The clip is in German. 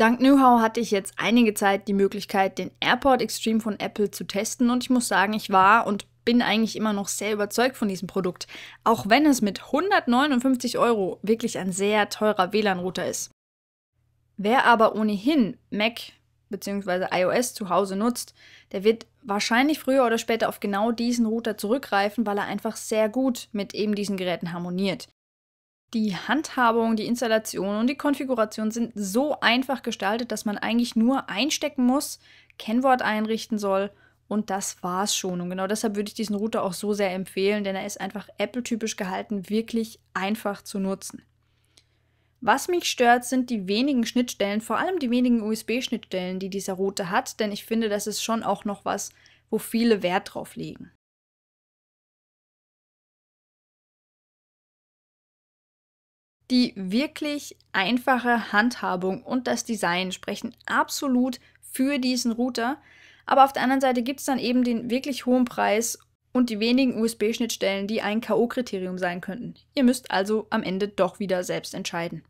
Dank Newhow hatte ich jetzt einige Zeit die Möglichkeit, den AirPort Extreme von Apple zu testen und ich muss sagen, ich war und bin eigentlich immer noch sehr überzeugt von diesem Produkt, auch wenn es mit 159 Euro wirklich ein sehr teurer WLAN-Router ist. Wer aber ohnehin Mac bzw. iOS zu Hause nutzt, der wird wahrscheinlich früher oder später auf genau diesen Router zurückgreifen, weil er einfach sehr gut mit eben diesen Geräten harmoniert. Die Handhabung, die Installation und die Konfiguration sind so einfach gestaltet, dass man eigentlich nur einstecken muss, Kennwort einrichten soll und das war's schon. Und genau deshalb würde ich diesen Router auch so sehr empfehlen, denn er ist einfach Apple-typisch gehalten, wirklich einfach zu nutzen. Was mich stört, sind die wenigen Schnittstellen, vor allem die wenigen USB-Schnittstellen, die dieser Router hat, denn ich finde, das ist schon auch noch was, wo viele Wert drauf legen. Die wirklich einfache Handhabung und das Design sprechen absolut für diesen Router. Aber auf der anderen Seite gibt es dann eben den wirklich hohen Preis und die wenigen USB-Schnittstellen, die ein K.O.-Kriterium sein könnten. Ihr müsst also am Ende doch wieder selbst entscheiden.